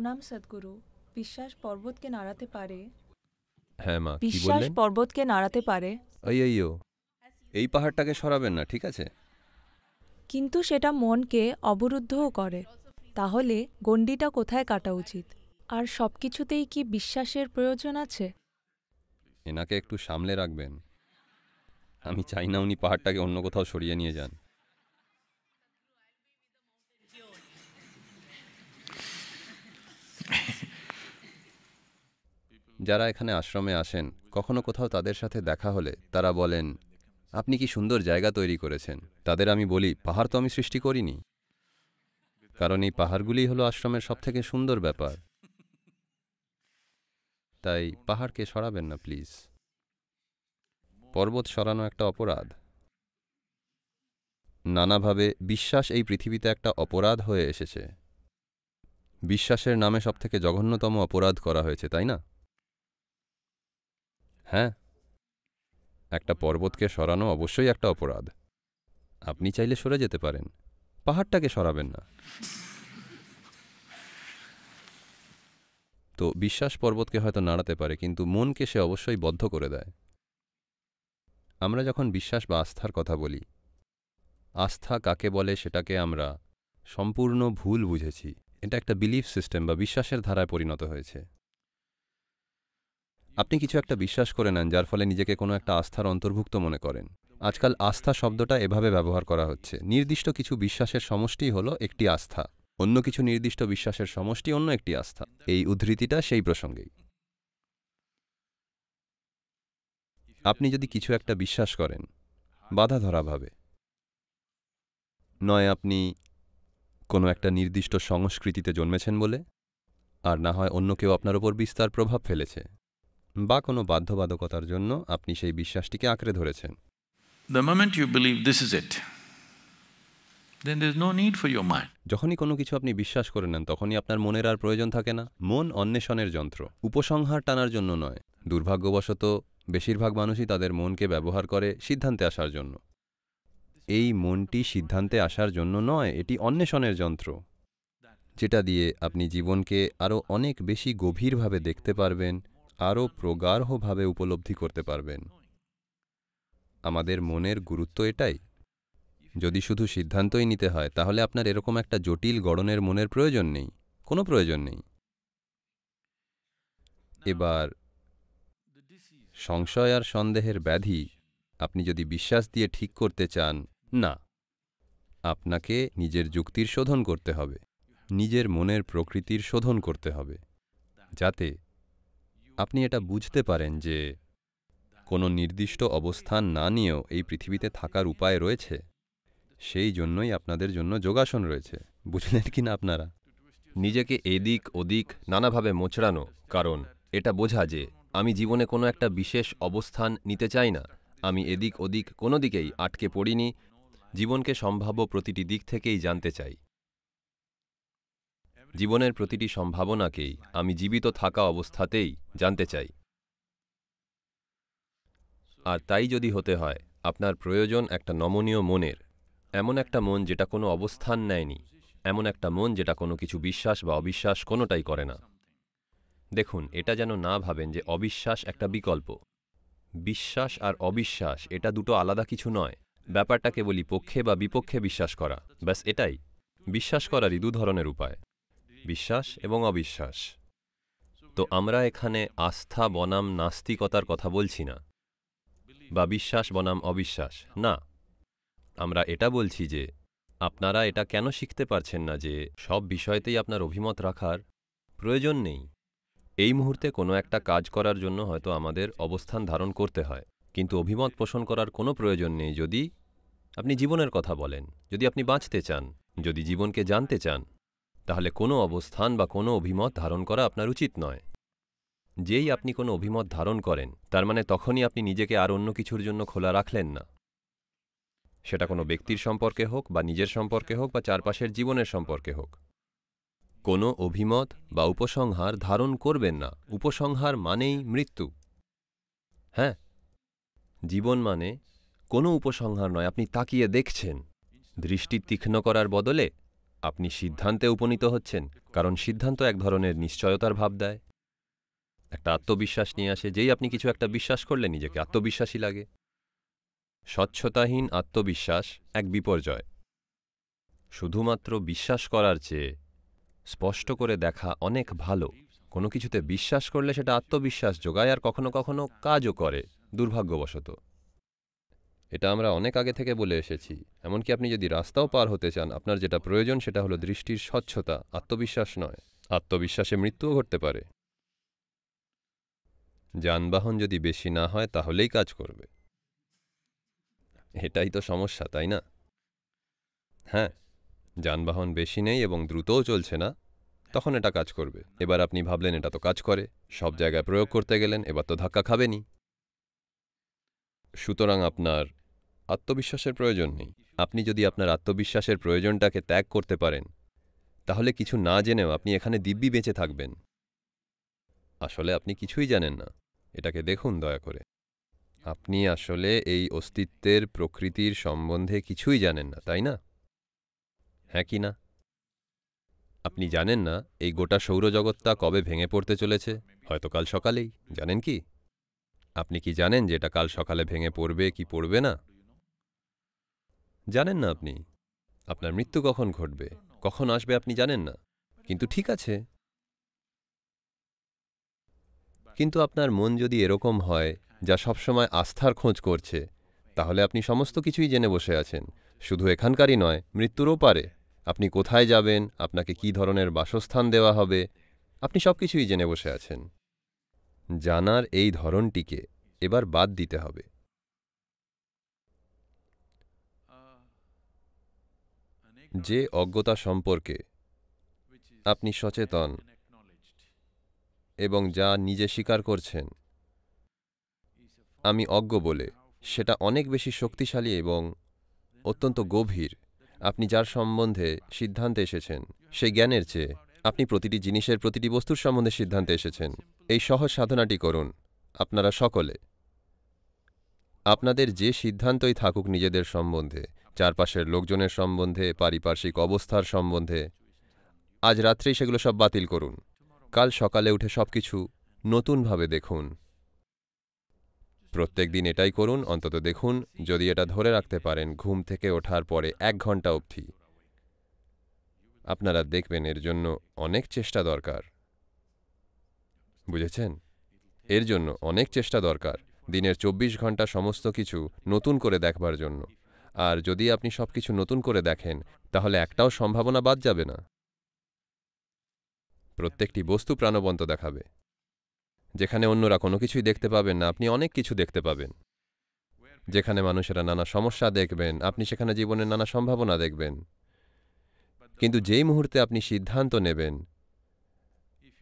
প্রণাম সদগুরু বিশ্বাস পর্বতকে নাড়াতে পারে হ্যাঁ মা বিশ্বাস পর্বতকে নাড়াতে পারে এই পাহাড়টাকে সরাবেন না ঠিক আছে কিন্তু সেটা মনকে অবরুদ্ধও করে তাহলে গণ্ডিটা কোথায় কাটা উচিত আর সব কিছুতেই কি বিশ্বাসের প্রয়োজন আছে এনাকে একটু সামলে রাখবেন আমি চাই না উনি পাহাড়টাকে অন্য কোথাও সরিয়ে নিয়ে যান যারা এখানে আশ্রমে আসেন কখনো কোথাও তাদের সাথে দেখা হলে তারা বলেন আপনি কি সুন্দর জায়গা তৈরি করেছেন তাদের আমি বলি পাহাড় তো আমি সৃষ্টি করিনি কারণ এই পাহাড়গুলি হলো আশ্রমের সবথেকে সুন্দর ব্যাপার তাই পাহাড়কে সরাবেন না প্লিজ পর্বত সরানো একটা অপরাধ নানাভাবে বিশ্বাস এই পৃথিবীতে একটা অপরাধ হয়ে এসেছে বিশ্বাসের নামে সবথেকে জঘন্যতম অপরাধ করা হয়েছে তাই না হ্যাঁ একটা পর্বতকে সরানো অবশ্যই একটা অপরাধ আপনি চাইলে সরে যেতে পারেন পাহাড়টাকে সরাবেন না তো বিশ্বাস পর্বতকে হয়তো নাড়াতে পারে কিন্তু মনকে সে অবশ্যই বদ্ধ করে দেয় আমরা যখন বিশ্বাস বা আস্থার কথা বলি আস্থা কাকে বলে সেটাকে আমরা সম্পূর্ণ ভুল বুঝেছি এটা একটা বিলিফ সিস্টেম বা বিশ্বাসের ধারায় পরিণত হয়েছে আপনি কিছু একটা বিশ্বাস করে নেন যার ফলে নিজেকে কোনো একটা আস্থার অন্তর্ভুক্ত মনে করেন আজকাল আস্থা শব্দটা এভাবে ব্যবহার করা হচ্ছে নির্দিষ্ট কিছু বিশ্বাসের সমষ্টি হলো একটি আস্থা অন্য কিছু নির্দিষ্ট বিশ্বাসের সমষ্টি অন্য একটি আস্থা এই উদ্ধৃতিটা সেই প্রসঙ্গেই আপনি যদি কিছু একটা বিশ্বাস করেন বাধা ধরাভাবে নয় আপনি কোনো একটা নির্দিষ্ট সংস্কৃতিতে জন্মেছেন বলে আর না হয় অন্য কেউ আপনার ওপর বিস্তার প্রভাব ফেলেছে বা কোনো বাধ্যবাধকতার জন্য আপনি সেই বিশ্বাসটিকে আঁকড়ে ধরেছেন দ্য ফর যখনই কোনো কিছু আপনি বিশ্বাস করে নেন তখনই আপনার মনের আর প্রয়োজন থাকে না মন অন্বেষণের যন্ত্র উপসংহার টানার জন্য নয় দুর্ভাগ্যবশত বেশিরভাগ মানুষই তাদের মনকে ব্যবহার করে সিদ্ধান্তে আসার জন্য এই মনটি সিদ্ধান্তে আসার জন্য নয় এটি অন্বেষণের যন্ত্র যেটা দিয়ে আপনি জীবনকে আরও অনেক বেশি গভীরভাবে দেখতে পারবেন আরও প্রগাঢ়ভাবে উপলব্ধি করতে পারবেন আমাদের মনের গুরুত্ব এটাই যদি শুধু সিদ্ধান্তই নিতে হয় তাহলে আপনার এরকম একটা জটিল গড়নের মনের প্রয়োজন নেই কোনো প্রয়োজন নেই এবার সংশয় আর সন্দেহের ব্যাধি আপনি যদি বিশ্বাস দিয়ে ঠিক করতে চান না আপনাকে নিজের যুক্তির শোধন করতে হবে নিজের মনের প্রকৃতির শোধন করতে হবে যাতে আপনি এটা বুঝতে পারেন যে কোনো নির্দিষ্ট অবস্থান না নিয়েও এই পৃথিবীতে থাকার উপায় রয়েছে সেই জন্যই আপনাদের জন্য যোগাসন রয়েছে বুঝলেন কি না আপনারা নিজেকে এদিক ওদিক নানাভাবে মোচড়ানো কারণ এটা বোঝা যে আমি জীবনে কোনো একটা বিশেষ অবস্থান নিতে চাই না আমি এদিক ওদিক কোনো দিকেই আটকে পড়িনি জীবনকে সম্ভাব্য প্রতিটি দিক থেকেই জানতে চাই জীবনের প্রতিটি সম্ভাবনাকেই আমি জীবিত থাকা অবস্থাতেই জানতে চাই আর তাই যদি হতে হয় আপনার প্রয়োজন একটা নমনীয় মনের এমন একটা মন যেটা কোনো অবস্থান নেয়নি এমন একটা মন যেটা কোনো কিছু বিশ্বাস বা অবিশ্বাস কোনোটাই করে না দেখুন এটা যেন না ভাবেন যে অবিশ্বাস একটা বিকল্প বিশ্বাস আর অবিশ্বাস এটা দুটো আলাদা কিছু নয় ব্যাপারটাকে বলি পক্ষে বা বিপক্ষে বিশ্বাস করা ব্যাস এটাই বিশ্বাস করারই দু ধরনের উপায় বিশ্বাস এবং অবিশ্বাস তো আমরা এখানে আস্থা বনাম নাস্তিকতার কথা বলছি না বা বিশ্বাস বনাম অবিশ্বাস না আমরা এটা বলছি যে আপনারা এটা কেন শিখতে পারছেন না যে সব বিষয়তেই আপনার অভিমত রাখার প্রয়োজন নেই এই মুহূর্তে কোনো একটা কাজ করার জন্য হয়তো আমাদের অবস্থান ধারণ করতে হয় কিন্তু অভিমত পোষণ করার কোনো প্রয়োজন নেই যদি আপনি জীবনের কথা বলেন যদি আপনি বাঁচতে চান যদি জীবনকে জানতে চান তাহলে কোনো অবস্থান বা কোনো অভিমত ধারণ করা আপনার উচিত নয় যেই আপনি কোনো অভিমত ধারণ করেন তার মানে তখনই আপনি নিজেকে আর অন্য কিছুর জন্য খোলা রাখলেন না সেটা কোনো ব্যক্তির সম্পর্কে হোক বা নিজের সম্পর্কে হোক বা চারপাশের জীবনের সম্পর্কে হোক কোনো অভিমত বা উপসংহার ধারণ করবেন না উপসংহার মানেই মৃত্যু হ্যাঁ জীবন মানে কোনো উপসংহার নয় আপনি তাকিয়ে দেখছেন দৃষ্টি তীক্ষ্ণ করার বদলে আপনি সিদ্ধান্তে উপনীত হচ্ছেন কারণ সিদ্ধান্ত এক ধরনের নিশ্চয়তার ভাব দেয় একটা আত্মবিশ্বাস নিয়ে আসে যেই আপনি কিছু একটা বিশ্বাস করলে নিজেকে আত্মবিশ্বাসী লাগে স্বচ্ছতাহীন আত্মবিশ্বাস এক বিপর্যয় শুধুমাত্র বিশ্বাস করার চেয়ে স্পষ্ট করে দেখা অনেক ভালো কোনো কিছুতে বিশ্বাস করলে সেটা আত্মবিশ্বাস যোগায় আর কখনো কখনো কাজও করে দুর্ভাগ্যবশত এটা আমরা অনেক আগে থেকে বলে এসেছি এমনকি আপনি যদি রাস্তাও পার হতে চান আপনার যেটা প্রয়োজন সেটা হলো দৃষ্টির স্বচ্ছতা আত্মবিশ্বাস নয় আত্মবিশ্বাসে মৃত্যুও ঘটতে পারে যানবাহন যদি বেশি না হয় তাহলেই কাজ করবে এটাই তো সমস্যা তাই না হ্যাঁ যানবাহন বেশি নেই এবং দ্রুতও চলছে না তখন এটা কাজ করবে এবার আপনি ভাবলেন এটা তো কাজ করে সব জায়গায় প্রয়োগ করতে গেলেন এবার তো ধাক্কা খাবেনি সুতরাং আপনার আত্মবিশ্বাসের প্রয়োজন নেই আপনি যদি আপনার আত্মবিশ্বাসের প্রয়োজনটাকে ত্যাগ করতে পারেন তাহলে কিছু না জেনেও আপনি এখানে দিব্যি বেঁচে থাকবেন আসলে আপনি কিছুই জানেন না এটাকে দেখুন দয়া করে আপনি আসলে এই অস্তিত্বের প্রকৃতির সম্বন্ধে কিছুই জানেন না তাই না হ্যাঁ কি না আপনি জানেন না এই গোটা সৌরজগৎটা কবে ভেঙে পড়তে চলেছে হয়তো কাল সকালেই জানেন কি আপনি কি জানেন যে এটা কাল সকালে ভেঙে পড়বে কি পড়বে না জানেন না আপনি আপনার মৃত্যু কখন ঘটবে কখন আসবে আপনি জানেন না কিন্তু ঠিক আছে কিন্তু আপনার মন যদি এরকম হয় যা সবসময় আস্থার খোঁজ করছে তাহলে আপনি সমস্ত কিছুই জেনে বসে আছেন শুধু এখানকারই নয় মৃত্যুরও পারে আপনি কোথায় যাবেন আপনাকে কি ধরনের বাসস্থান দেওয়া হবে আপনি সব কিছুই জেনে বসে আছেন জানার এই ধরনটিকে এবার বাদ দিতে হবে যে অজ্ঞতা সম্পর্কে আপনি সচেতন এবং যা নিজে স্বীকার করছেন আমি অজ্ঞ বলে সেটা অনেক বেশি শক্তিশালী এবং অত্যন্ত গভীর আপনি যার সম্বন্ধে সিদ্ধান্তে এসেছেন সেই জ্ঞানের চেয়ে আপনি প্রতিটি জিনিসের প্রতিটি বস্তুর সম্বন্ধে সিদ্ধান্তে এসেছেন এই সহজ সাধনাটি করুন আপনারা সকলে আপনাদের যে সিদ্ধান্তই থাকুক নিজেদের সম্বন্ধে চারপাশের লোকজনের সম্বন্ধে পারিপার্শ্বিক অবস্থার সম্বন্ধে আজ রাত্রেই সেগুলো সব বাতিল করুন কাল সকালে উঠে সব কিছু নতুনভাবে দেখুন প্রত্যেক দিন এটাই করুন অন্তত দেখুন যদি এটা ধরে রাখতে পারেন ঘুম থেকে ওঠার পরে এক ঘন্টা অবধি আপনারা দেখবেন এর জন্য অনেক চেষ্টা দরকার বুঝেছেন এর জন্য অনেক চেষ্টা দরকার দিনের চব্বিশ ঘন্টা সমস্ত কিছু নতুন করে দেখবার জন্য আর যদি আপনি সব কিছু নতুন করে দেখেন তাহলে একটাও সম্ভাবনা বাদ যাবে না প্রত্যেকটি বস্তু প্রাণবন্ত দেখাবে যেখানে অন্যরা কোনো কিছুই দেখতে পাবেন না আপনি অনেক কিছু দেখতে পাবেন যেখানে মানুষেরা নানা সমস্যা দেখবেন আপনি সেখানে জীবনের নানা সম্ভাবনা দেখবেন কিন্তু যেই মুহূর্তে আপনি সিদ্ধান্ত নেবেন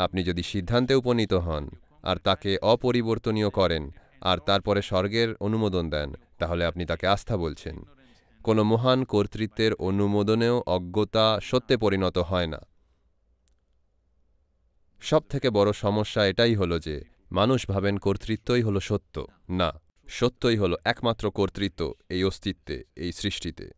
আপনি যদি সিদ্ধান্তে উপনীত হন আর তাকে অপরিবর্তনীয় করেন আর তারপরে স্বর্গের অনুমোদন দেন তাহলে আপনি তাকে আস্থা বলছেন কোনো মহান কর্তৃত্বের অনুমোদনেও অজ্ঞতা সত্যে পরিণত হয় না সবথেকে বড় সমস্যা এটাই হলো যে মানুষ ভাবেন কর্তৃত্বই হলো সত্য না সত্যই হলো একমাত্র কর্তৃত্ব এই অস্তিত্বে এই সৃষ্টিতে